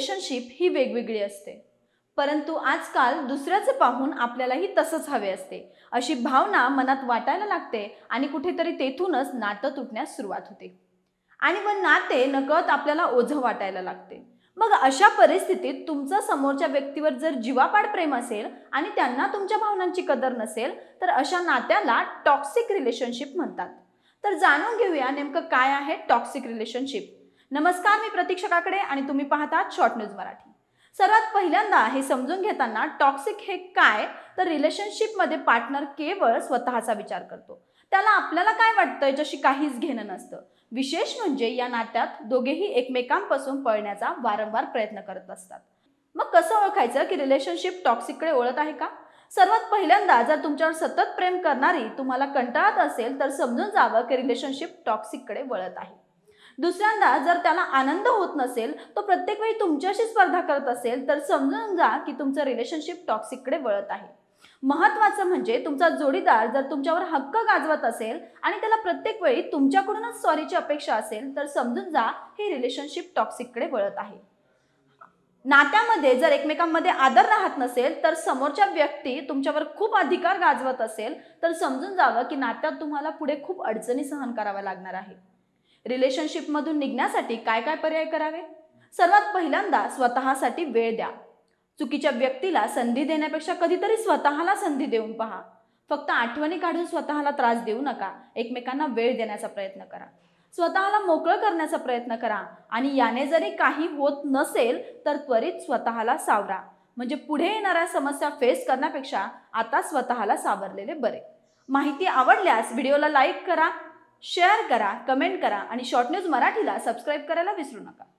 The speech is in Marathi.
रिलेशनशिप ही वेगवेगळी असते परंतु आजकाल दुसऱ्याचं पाहून आपल्यालाही तसंच हवे असते अशी भावना मनात वाटायला लागते आणि कुठेतरी तेथूनच नातं तुटण्यास सुरुवात होते आणि मग नाते नकळत आपल्याला ओझं वाटायला लागते मग अशा परिस्थितीत तुमचा समोरच्या व्यक्तीवर जर जीवापाड प्रेम असेल आणि त्यांना तुमच्या भावनांची कदर नसेल तर अशा नात्याला टॉक्सिक रिलेशनशिप म्हणतात तर जाणून घेऊया नेमकं काय आहे टॉक्सिक रिलेशनशिप नमस्कार मी प्रतीक्षा काकडे आणि तुम्ही पाहतात शॉर्ट न्यूज मराठी सर्वात पहिल्यांदा हे समजून घेताना टॉक्सिक हे काय तर रिलेशनशिपमध्ये पार्टनर केवळ स्वतःचा विचार करतो त्याला आपल्याला काय वाटतंय याच्याशी काहीच घेणं नसतं विशेष म्हणजे या नाट्यात दोघेही एकमेकांपासून पळण्याचा वारंवार प्रयत्न करत असतात मग कसं ओळखायचं की रिलेशनशिप टॉक्सिककडे ओळत आहे का सर्वात पहिल्यांदा जर तुमच्यावर सतत प्रेम करणारी तुम्हाला कंटाळत असेल तर समजून जावं की रिलेशनशिप टॉक्सिककडे वळत आहे दुसऱ्यांदा जर त्याला आनंद होत नसेल तो प्रत्येक वेळी तुमच्याशी स्पर्धा करत असेल तर समजून जा की तुमचं रिलेशनशिप टॉक्सिककडे वळत आहे महत्वाचं म्हणजे तुमचा जोडीदार जर तुमच्यावर हक्क गाजवत असेल आणि त्याला प्रत्येक वेळी तुमच्याकडूनच सॉरीची अपेक्षा असेल तर समजून जा हे रिलेशनशिप टॉक्सिककडे वळत आहे नात्यामध्ये जर एकमेकांमध्ये आदर राहत नसेल तर समोरच्या व्यक्ती तुमच्यावर खूप अधिकार गाजवत असेल तर समजून जावं की नात्यात तुम्हाला पुढे खूप अडचणी सहन कराव्या लागणार आहे रिलेशनशिपमधून निघण्यासाठी काय काय पर्याय करावे सर्वात पहिल्यांदा स्वतःसाठी वेळ द्या चुकीच्या व्यक्तीला संधी देण्यापेक्षा कधीतरी स्वतःला संधी देऊन पहा फक्त आठवणी काढून स्वतःला त्रास देऊ नका एकमेकांना वेळ देण्याचा प्रयत्न करा स्वतःला मोकळं करण्याचा प्रयत्न करा आणि याने जरी काही होत नसेल तर त्वरित स्वतःला सावरा म्हणजे पुढे येणाऱ्या समस्या फेस करण्यापेक्षा आता स्वतःला सावरलेले बरे माहिती आवडल्यास व्हिडिओला लाईक करा शेअर करा कमेंट करा आणि शॉर्ट न्यूज मराठीला सबस्क्राईब करायला विसरू नका